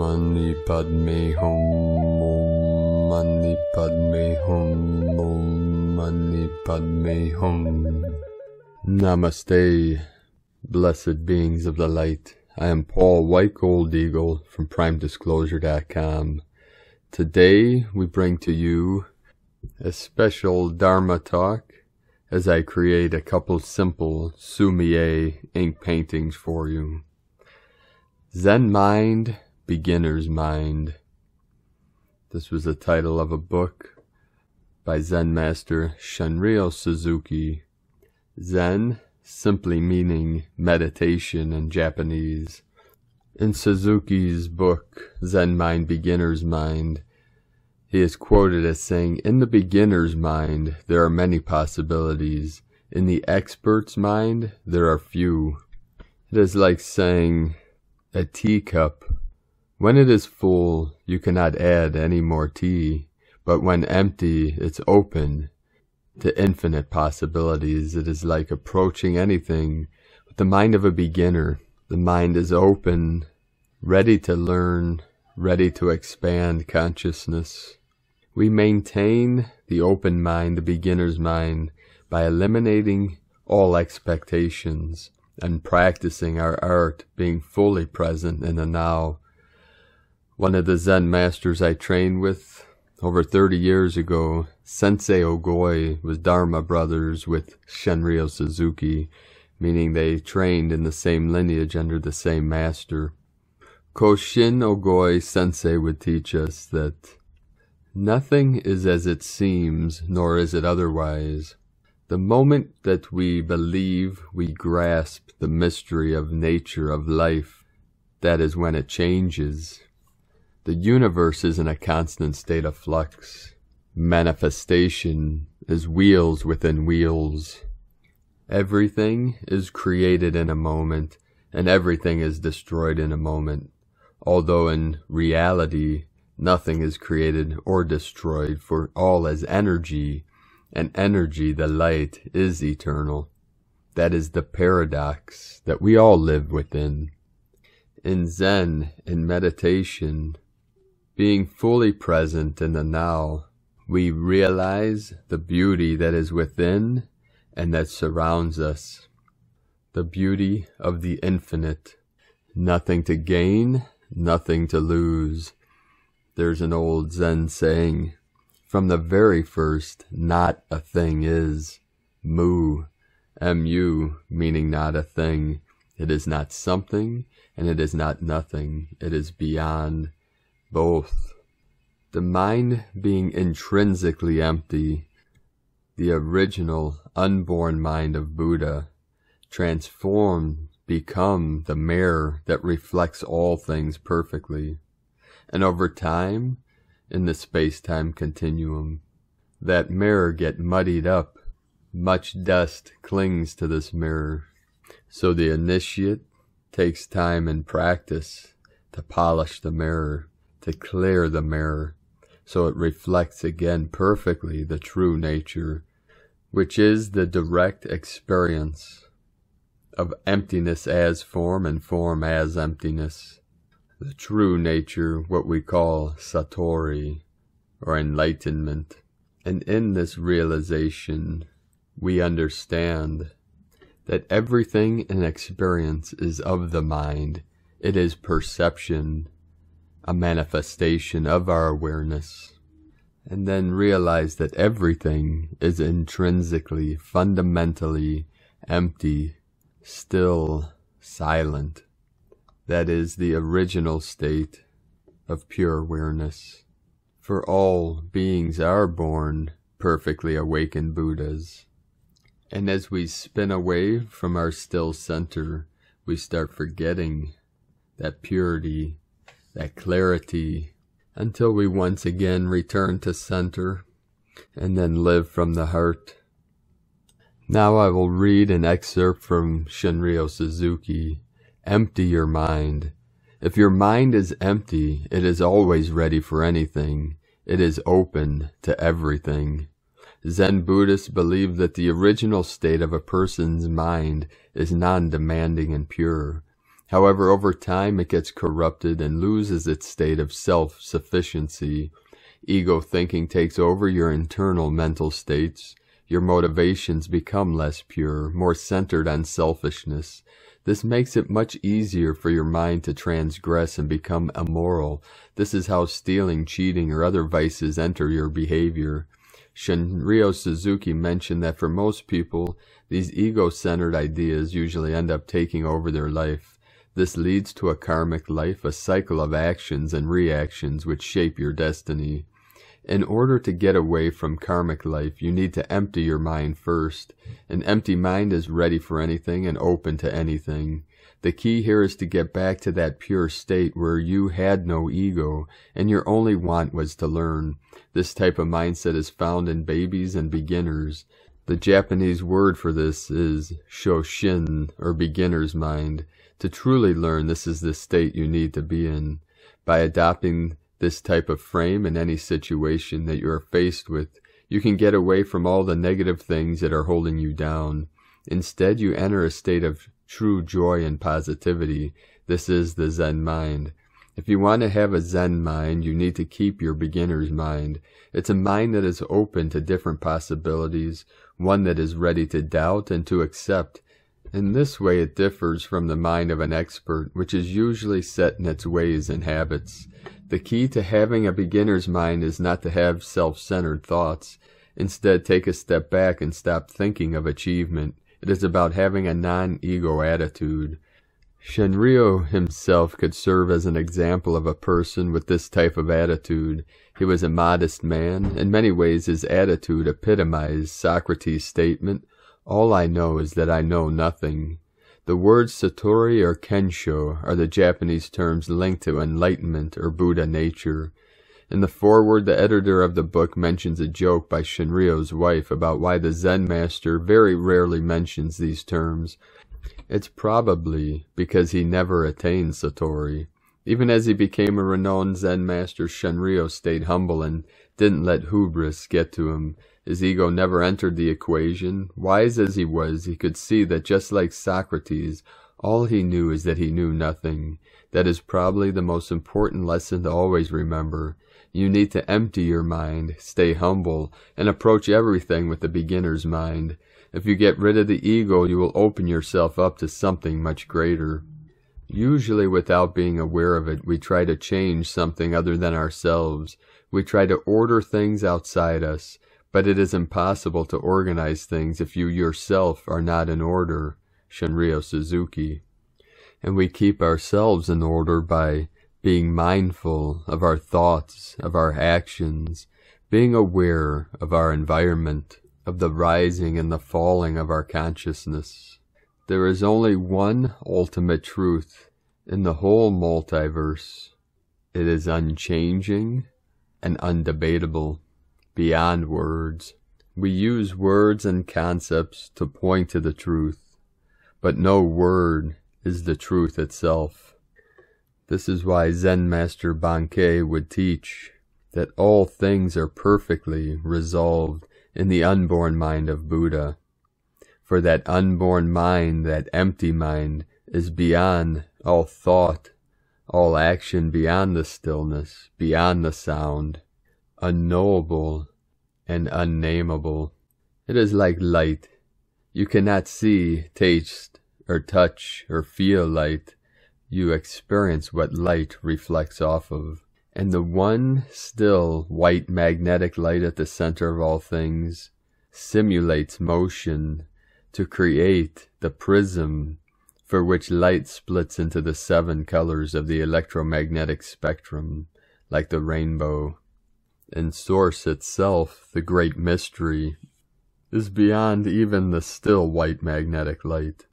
Mani Padme Hum Om Mani Padme Hum Om Mani Padme Hum Namaste, blessed beings of the light. I am Paul White Gold Eagle from PrimeDisclosure.com. Today we bring to you a special Dharma talk as I create a couple simple Sumier ink paintings for you. Zen mind Beginner's Mind. This was the title of a book by Zen master Shunryo Suzuki. Zen simply meaning meditation in Japanese. In Suzuki's book, Zen Mind Beginner's Mind, he is quoted as saying, In the beginner's mind, there are many possibilities. In the expert's mind, there are few. It is like saying, A teacup when it is full, you cannot add any more tea, but when empty, it's open. To infinite possibilities, it is like approaching anything with the mind of a beginner. The mind is open, ready to learn, ready to expand consciousness. We maintain the open mind, the beginner's mind, by eliminating all expectations and practicing our art, being fully present in the now one of the Zen masters I trained with over 30 years ago, Sensei Ogoi was Dharma brothers with Shenryo Suzuki, meaning they trained in the same lineage under the same master. Koshin Ogoi Sensei would teach us that nothing is as it seems, nor is it otherwise. The moment that we believe we grasp the mystery of nature of life, that is when it changes. The universe is in a constant state of flux. Manifestation is wheels within wheels. Everything is created in a moment, and everything is destroyed in a moment, although in reality, nothing is created or destroyed, for all is energy, and energy, the light, is eternal. That is the paradox that we all live within. In Zen, in meditation, being fully present in the now, we realize the beauty that is within and that surrounds us. The beauty of the infinite. Nothing to gain, nothing to lose. There's an old Zen saying, from the very first, not a thing is. Mu, mu, meaning not a thing. It is not something, and it is not nothing. It is beyond. Both. The mind being intrinsically empty, the original unborn mind of Buddha, transformed become the mirror that reflects all things perfectly. And over time, in the space-time continuum, that mirror get muddied up. Much dust clings to this mirror. So the initiate takes time and practice to polish the mirror to clear the mirror so it reflects again perfectly the true nature, which is the direct experience of emptiness as form and form as emptiness. The true nature, what we call Satori, or enlightenment. And in this realization, we understand that everything in experience is of the mind. It is perception a manifestation of our awareness, and then realize that everything is intrinsically, fundamentally empty, still, silent. That is the original state of pure awareness. For all beings are born perfectly awakened Buddhas. And as we spin away from our still center, we start forgetting that purity that clarity, until we once again return to center and then live from the heart. Now I will read an excerpt from Shinryo Suzuki, Empty Your Mind. If your mind is empty, it is always ready for anything. It is open to everything. Zen Buddhists believe that the original state of a person's mind is non-demanding and pure, However, over time, it gets corrupted and loses its state of self-sufficiency. Ego thinking takes over your internal mental states. Your motivations become less pure, more centered on selfishness. This makes it much easier for your mind to transgress and become immoral. This is how stealing, cheating, or other vices enter your behavior. Shinryo Suzuki mentioned that for most people, these ego-centered ideas usually end up taking over their life. This leads to a karmic life, a cycle of actions and reactions which shape your destiny. In order to get away from karmic life, you need to empty your mind first. An empty mind is ready for anything and open to anything. The key here is to get back to that pure state where you had no ego and your only want was to learn. This type of mindset is found in babies and beginners. The Japanese word for this is shoshin, or beginner's mind to truly learn, this is the state you need to be in. By adopting this type of frame in any situation that you are faced with, you can get away from all the negative things that are holding you down. Instead, you enter a state of true joy and positivity. This is the Zen mind. If you want to have a Zen mind, you need to keep your beginner's mind. It's a mind that is open to different possibilities, one that is ready to doubt and to accept in this way it differs from the mind of an expert, which is usually set in its ways and habits. The key to having a beginner's mind is not to have self-centered thoughts. Instead, take a step back and stop thinking of achievement. It is about having a non-ego attitude. Shenryu himself could serve as an example of a person with this type of attitude. He was a modest man. In many ways, his attitude epitomized Socrates' statement, all I know is that I know nothing. The words Satori or Kensho are the Japanese terms linked to enlightenment or Buddha nature. In the foreword, the editor of the book mentions a joke by Shinryo's wife about why the Zen master very rarely mentions these terms. It's probably because he never attained Satori. Even as he became a renowned Zen master, Shenryo stayed humble and didn't let hubris get to him, his ego never entered the equation. Wise as he was, he could see that just like Socrates, all he knew is that he knew nothing. That is probably the most important lesson to always remember. You need to empty your mind, stay humble, and approach everything with a beginner's mind. If you get rid of the ego, you will open yourself up to something much greater. Usually, without being aware of it, we try to change something other than ourselves. We try to order things outside us. But it is impossible to organize things if you yourself are not in order, Shinryo Suzuki. And we keep ourselves in order by being mindful of our thoughts, of our actions, being aware of our environment, of the rising and the falling of our consciousness. There is only one ultimate truth in the whole multiverse. It is unchanging and undebatable beyond words. We use words and concepts to point to the truth, but no word is the truth itself. This is why Zen Master Bankei would teach that all things are perfectly resolved in the unborn mind of Buddha. For that unborn mind, that empty mind, is beyond all thought, all action beyond the stillness, beyond the sound, unknowable and unnameable. It is like light. You cannot see, taste, or touch, or feel light. You experience what light reflects off of. And the one still white magnetic light at the center of all things simulates motion to create the prism for which light splits into the seven colors of the electromagnetic spectrum, like the rainbow and source itself, the great mystery, is beyond even the still white magnetic light,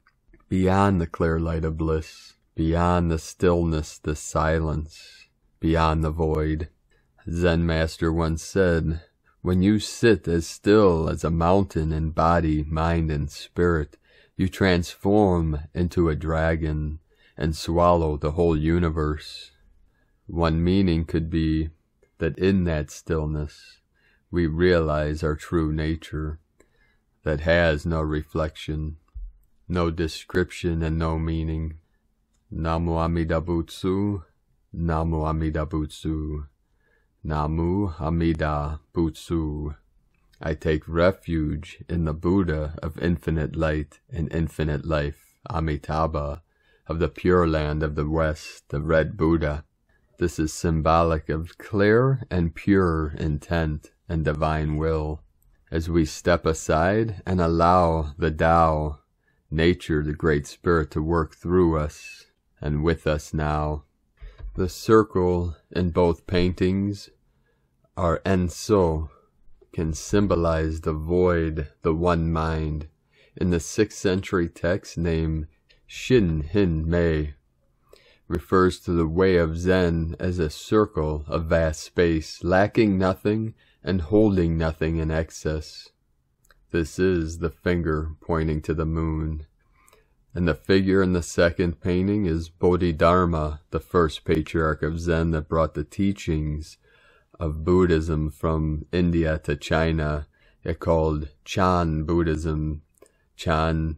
beyond the clear light of bliss, beyond the stillness, the silence, beyond the void. Zen master once said, when you sit as still as a mountain in body, mind, and spirit, you transform into a dragon and swallow the whole universe. One meaning could be that in that stillness we realize our true nature that has no reflection, no description, and no meaning. Namu Amida Butsu, Namu Amida Butsu, Namu Amida Butsu. I take refuge in the Buddha of infinite light and infinite life, Amitabha, of the Pure Land of the West, the Red Buddha, this is symbolic of clear and pure intent and divine will. As we step aside and allow the Tao, nature, the Great Spirit, to work through us and with us now. The circle in both paintings are Enso, can symbolize the void, the one mind. In the 6th century text named Shin Hin Mei, refers to the way of Zen as a circle of vast space, lacking nothing and holding nothing in excess. This is the finger pointing to the moon. And the figure in the second painting is Bodhidharma, the first patriarch of Zen that brought the teachings of Buddhism from India to China. It called Chan Buddhism. Chan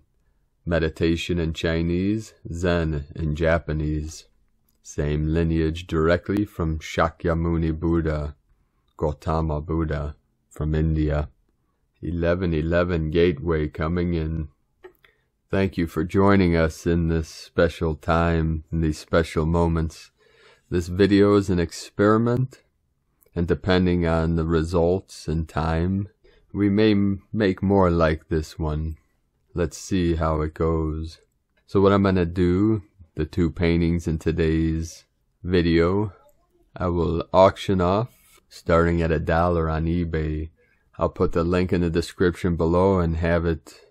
meditation in Chinese, Zen in Japanese. Same lineage directly from Shakyamuni Buddha, Gautama Buddha from India. 1111 Gateway coming in. Thank you for joining us in this special time, in these special moments. This video is an experiment, and depending on the results and time, we may make more like this one. Let's see how it goes. So what I'm going to do, the two paintings in today's video, I will auction off starting at a dollar on eBay. I'll put the link in the description below and have it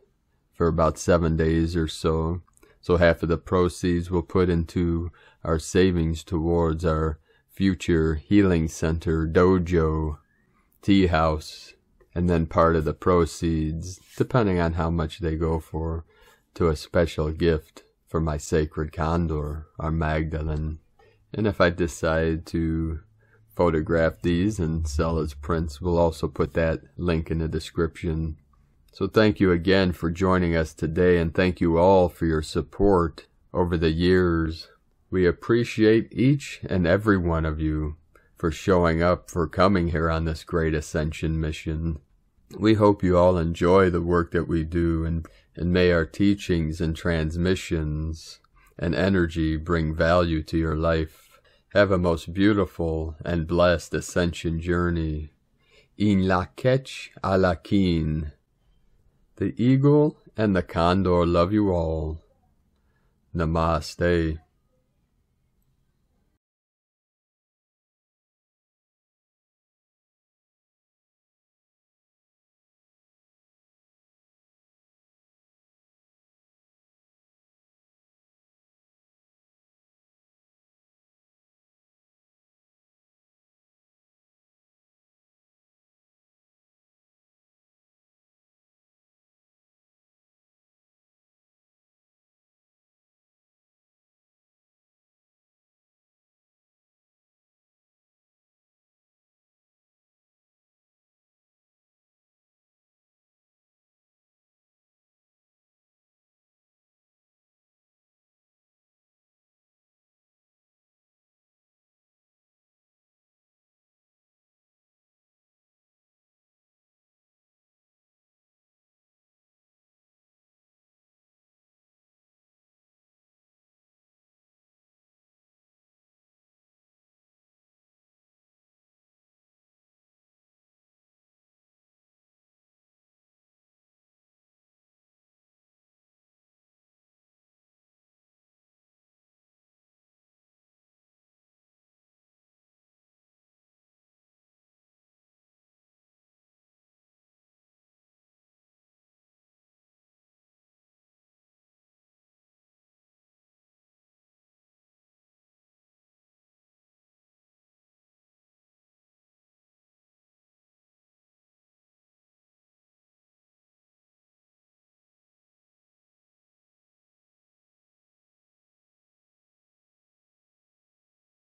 for about seven days or so. So half of the proceeds we'll put into our savings towards our future healing center, dojo, tea house, and then part of the proceeds, depending on how much they go for, to a special gift for my sacred condor, our Magdalene. And if I decide to photograph these and sell as prints, we'll also put that link in the description. So thank you again for joining us today and thank you all for your support over the years. We appreciate each and every one of you for showing up, for coming here on this great ascension mission. We hope you all enjoy the work that we do and, and may our teachings and transmissions and energy bring value to your life. Have a most beautiful and blessed ascension journey. In la quech a la quine. The eagle and the condor love you all. Namaste.